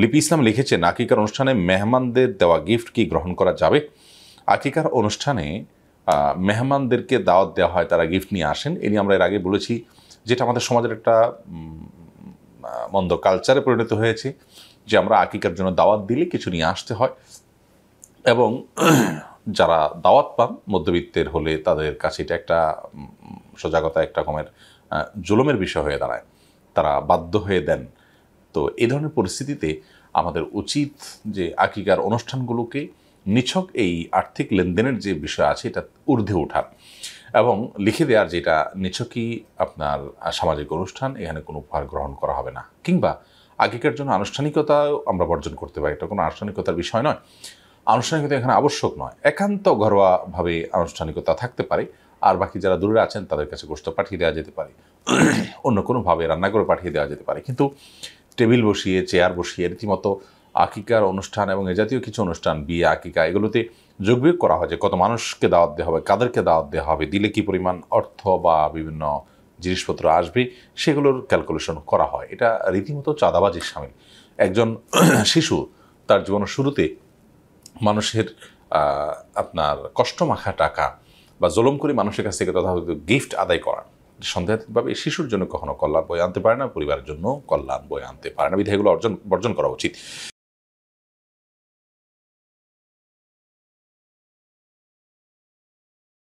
লিপি ইসলাম লিখেছেন আকিকার অনুষ্ঠানে মেহমানদের দেওয়া গিফট কি গ্রহণ করা যাবে আকিকার অনুষ্ঠানে মেহমানদেরকে দাওয়াত দেওয়া হয় তারা গিফট নিয়ে আসেন এ নিয়ে আমরা এর আগে বলেছি যেটা আমাদের সমাজের একটা মন্দ কালচারে পরিণত হয়েছে যে আমরা আকিকার জন্য দাওয়াত দিলে কিছু নিয়ে আসতে হয় এবং যারা দাওয়াত পান মধ্যবিত্তের হলে তাদের কাছে এটা একটা সজাগতা এক রকমের জুলুমের বিষয় হয়ে দাঁড়ায় তারা বাধ্য হয়ে দেন তো এই ধরনের পরিস্থিতিতে আমাদের উচিত যে আকিকার অনুষ্ঠানগুলোকে নিছক এই আর্থিক লেনদেনের যে বিষয় আছে এটা ঊর্ধ্বে ওঠার এবং লিখে দেওয়ার যেটা নিছকই আপনার সামাজিক অনুষ্ঠান এখানে কোনো উপহার গ্রহণ করা হবে না কিংবা আগেকার জন্য আনুষ্ঠানিকতাও আমরা বর্জন করতে পারি এটা কোনো আনুষ্ঠানিকতার বিষয় নয় আনুষ্ঠানিকতা এখানে আবশ্যক নয় একান্ত ঘরোয়াভাবে আনুষ্ঠানিকতা থাকতে পারে আর বাকি যারা দূরে আছেন তাদের কাছে গোষ্ঠ পাঠিয়ে দেওয়া যেতে পারে অন্য কোনোভাবে রান্না করে পাঠিয়ে দেওয়া যেতে পারে কিন্তু টেবিল বসিয়ে চেয়ার বসিয়ে রীতিমতো আকিকার অনুষ্ঠান এবং এ জাতীয় কিছু অনুষ্ঠান বিয়ে আকিকা এগুলোতে যোগবিয়োগ করা হয় যে কত মানুষকে দাওয়াত দেওয়া হবে কাদেরকে দাওয়াত দেওয়া হবে দিলে কি পরিমাণ অর্থ বা বিভিন্ন জিনিসপত্র আসবে সেগুলোর ক্যালকুলেশন করা হয় এটা রীতিমতো চাঁদাবাজির সামিল একজন শিশু তার জীবনের শুরুতে মানুষের আপনার কষ্ট মাখা টাকা বা জলম করে মানুষের কাছ থেকে তথা গিফট আদায় করা সন্দেহভাবে শিশুর জন্য কখনো কল্যাণ বই আনতে পারে না পরিবারের জন্য কল্যাণ বই আনতে পারে না বিধায়গুলো অর্জন বর্জন করা উচিত